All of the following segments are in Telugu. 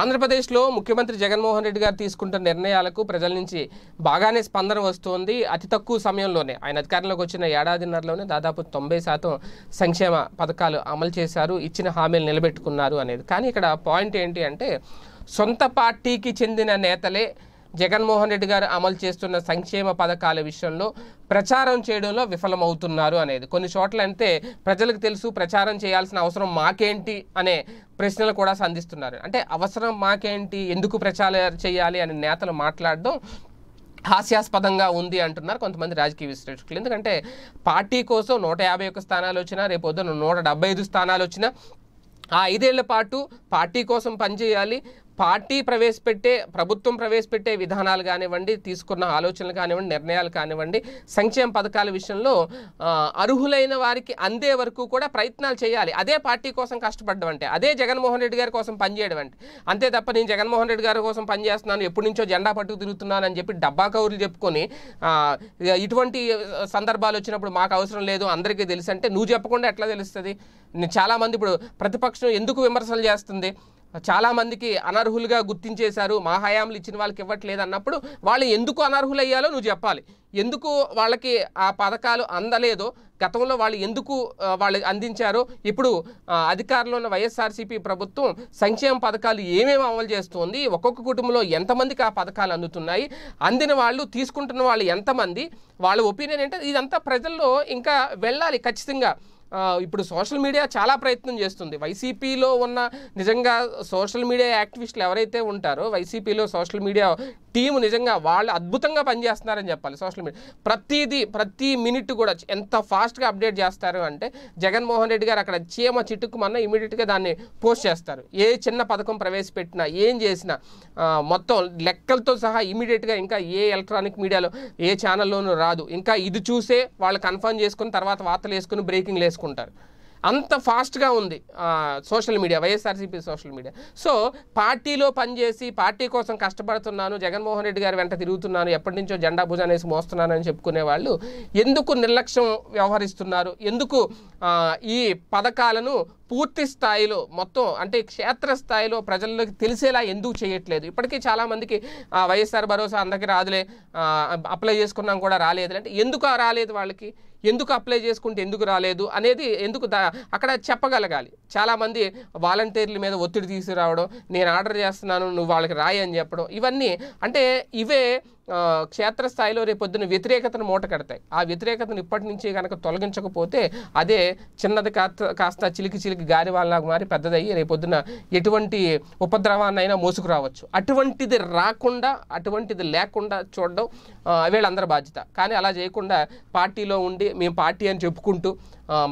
ఆంధ్రప్రదేశ్లో ముఖ్యమంత్రి జగన్మోహన్ రెడ్డి గారు తీసుకుంటున్న నిర్ణయాలకు ప్రజల నుంచి బాగానే స్పందన వస్తోంది అతి తక్కువ సమయంలోనే ఆయన అధికారంలోకి వచ్చిన ఏడాదిన్నరలోనే దాదాపు తొంభై శాతం సంక్షేమ పథకాలు అమలు చేశారు ఇచ్చిన హామీలు నిలబెట్టుకున్నారు అనేది కానీ ఇక్కడ పాయింట్ ఏంటి అంటే సొంత పార్టీకి చెందిన నేతలే జగన్మోహన్ రెడ్డి గారు అమలు చేస్తున్న సంక్షేమ పథకాల విషయంలో ప్రచారం చేయడంలో విఫలమవుతున్నారు అనేది కొన్ని చోట్ల అంటే ప్రజలకు తెలుసు ప్రచారం చేయాల్సిన అవసరం మాకేంటి అనే ప్రశ్నలు కూడా సంధిస్తున్నారు అంటే అవసరం మాకేంటి ఎందుకు ప్రచారం చేయాలి అని నేతలు మాట్లాడడం హాస్యాస్పదంగా ఉంది అంటున్నారు కొంతమంది రాజకీయ విశ్లేషకులు ఎందుకంటే పార్టీ కోసం నూట యాభై ఒక్క స్థానాలు వచ్చినా రేపు పొద్దున నూట డెబ్బై ఐదు స్థానాలు వచ్చినా ఆ ఐదేళ్ల పాటు పార్టీ కోసం పనిచేయాలి పార్టీ ప్రవేశపెట్టే ప్రభుత్వం ప్రవేశపెట్టే విధానాలు కానివ్వండి తీసుకున్న ఆలోచనలు కానివ్వండి నిర్ణయాలు కానివ్వండి సంక్షేమ పథకాల విషయంలో అర్హులైన వారికి అందే వరకు కూడా ప్రయత్నాలు చేయాలి అదే పార్టీ కోసం కష్టపడడం అంటే అదే జగన్మోహన్ రెడ్డి గారి కోసం పనిచేయడం అంటే అంతే తప్ప నేను జగన్మోహన్ రెడ్డి గారి కోసం పనిచేస్తున్నాను ఎప్పటి నుంచో జెండా పట్టుకు తిరుగుతున్నాను అని చెప్పి డబ్బా కౌరులు చెప్పుకొని ఇటువంటి సందర్భాలు వచ్చినప్పుడు మాకు అవసరం లేదు అందరికీ తెలుసు అంటే నువ్వు చెప్పకుండా ఎట్లా తెలుస్తుంది చాలామంది ఇప్పుడు ప్రతిపక్షం ఎందుకు విమర్శలు చేస్తుంది చాలామందికి అనర్హులుగా గుర్తించేశారు మా హయాంలు ఇచ్చిన వాళ్ళకి ఇవ్వట్లేదు అన్నప్పుడు వాళ్ళు ఎందుకు అనర్హులయ్యాలో నువ్వు చెప్పాలి ఎందుకు వాళ్ళకి ఆ పథకాలు అందలేదో గతంలో వాళ్ళు ఎందుకు వాళ్ళు అందించారో ఇప్పుడు అధికారంలో ఉన్న వైఎస్ఆర్సీపీ ప్రభుత్వం సంక్షేమ పథకాలు ఏమేమి అమలు చేస్తుంది ఒక్కొక్క కుటుంబంలో ఎంతమందికి ఆ పథకాలు అందుతున్నాయి అందిన వాళ్ళు తీసుకుంటున్న వాళ్ళు ఎంతమంది వాళ్ళ ఒపీనియన్ ఏంటంటే ఇదంతా ప్రజల్లో ఇంకా వెళ్ళాలి ఖచ్చితంగా ఇప్పుడు సోషల్ మీడియా చాలా ప్రయత్నం చేస్తుంది వైసీపీలో ఉన్న నిజంగా సోషల్ మీడియా యాక్టివిస్టులు ఎవరైతే ఉంటారో వైసీపీలో సోషల్ మీడియా టీము నిజంగా వాళ్ళు అద్భుతంగా పనిచేస్తున్నారని చెప్పాలి సోషల్ మీడియా ప్రతిదీ ప్రతి మినిట్ కూడా ఎంత ఫాస్ట్గా అప్డేట్ చేస్తారు అంటే జగన్మోహన్ రెడ్డి గారు అక్కడ చీమ చిట్టుకు మన ఇమీడియట్గా దాన్ని పోస్ట్ చేస్తారు ఏ చిన్న పథకం ప్రవేశపెట్టినా ఏం చేసినా మొత్తం లెక్కలతో సహా ఇమీడియట్గా ఇంకా ఏ ఎలక్ట్రానిక్ మీడియాలో ఏ ఛానల్లోనూ రాదు ఇంకా ఇది చూసే వాళ్ళు కన్ఫర్మ్ చేసుకుని తర్వాత వార్తలు వేసుకుని బ్రేకింగ్ వేసుకుని చేసుకుంటారు అంత ఫాస్ట్గా ఉంది social media YSRCP social media so పార్టీలో పనిచేసి పార్టీ కోసం కష్టపడుతున్నాను జగన్మోహన్ రెడ్డి గారు వెంట తిరుగుతున్నాను ఎప్పటి నుంచో జెండా అనేసి మోస్తున్నానని చెప్పుకునే వాళ్ళు ఎందుకు నిర్లక్ష్యం వ్యవహరిస్తున్నారు ఎందుకు ఈ పథకాలను పూర్తి స్థాయిలో మొత్తం అంటే క్షేత్రస్థాయిలో ప్రజల్లోకి తెలిసేలా ఎందుకు చేయట్లేదు ఇప్పటికీ చాలామందికి వైఎస్ఆర్ భరోసా అందరికీ రాదులే అప్లై చేసుకున్నాం కూడా రాలేదు అంటే ఎందుకు రాలేదు వాళ్ళకి ఎందుకు అప్లై చేసుకుంటే ఎందుకు రాలేదు అనేది ఎందుకు అక్కడ చెప్పగలగాలి చాలామంది వాలంటీర్ల మీద ఒత్తిడి తీసుకురావడం నేను ఆర్డర్ చేస్తున్నాను నువ్వు వాళ్ళకి రాయి అని చెప్పడం ఇవన్నీ అంటే ఇవే క్షేత్రస్థాయిలో రేపొద్దున వ్యతిరేకతను మూట కడతాయి ఆ వ్యతిరేకతను ఇప్పటి నుంచి కనుక తొలగించకపోతే అదే చిన్నది కాస్త కాస్త చిలికి చిలికి గాలి వాళ్ళకు మారి పెద్దదయ్యి రేపొద్దున ఎటువంటి ఉపద్రవాన్నైనా మోసుకురావచ్చు అటువంటిది రాకుండా అటువంటిది లేకుండా చూడడం వీళ్ళందరి బాధ్యత కానీ అలా చేయకుండా పార్టీలో ఉండి మేము పార్టీ అని చెప్పుకుంటూ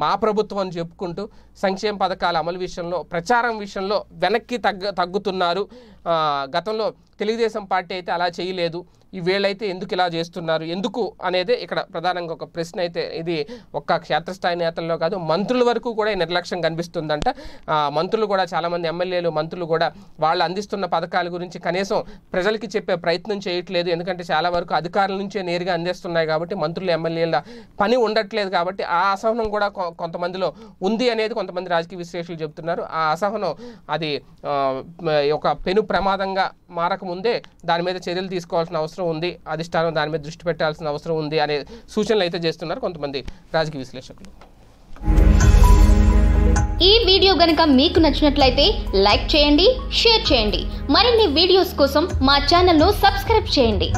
మా ప్రభుత్వం అని చెప్పుకుంటూ సంక్షేమ పథకాలు పథకాల అమలు విషయంలో ప్రచారం విషయంలో వెనక్కి తగ్గ తగ్గుతున్నారు గతంలో తెలుగుదేశం పార్టీ అయితే అలా చేయలేదు ఈ వీళ్ళైతే ఎందుకు ఇలా చేస్తున్నారు ఎందుకు అనేది ఇక్కడ ప్రధానంగా ఒక ప్రశ్న అయితే ఇది ఒక్క క్షేత్రస్థాయి నేతల్లో కాదు మంత్రుల వరకు కూడా నిర్లక్ష్యం కనిపిస్తుందంట మంత్రులు కూడా చాలామంది ఎమ్మెల్యేలు మంత్రులు కూడా వాళ్ళు అందిస్తున్న పథకాల గురించి కనీసం ప్రజలకి చెప్పే ప్రయత్నం చేయట్లేదు ఎందుకంటే చాలా వరకు అధికారుల నుంచే నేరుగా అందిస్తున్నాయి కాబట్టి మంత్రులు ఎమ్మెల్యేల పని ఉండట్లేదు కాబట్టి ఆ అసహనం కూడా కొంతమందిలో ఉంది అనేది కొంతమంది రాజకీయ విశ్లేషకులు చెబుతున్నారు ఆ అసహనం అది ఒక పెను ప్రమాదంగా మారకముందే దాని మీద చర్యలు తీసుకోవాల్సిన అవసరం ఉంది అధిష్టానం దాని మీద దృష్టి పెట్టాల్సిన అవసరం ఉంది అనే సూచనలు అయితే చేస్తున్నారు కొంతమంది రాజకీయ విశ్లేషకులు ఈ వీడియో గనుక మీకు నచ్చినట్లయితే లైక్ చేయండి షేర్ చేయండి మరిన్ని వీడియోస్ కోసం మా ఛానల్ను సబ్స్క్రైబ్ చేయండి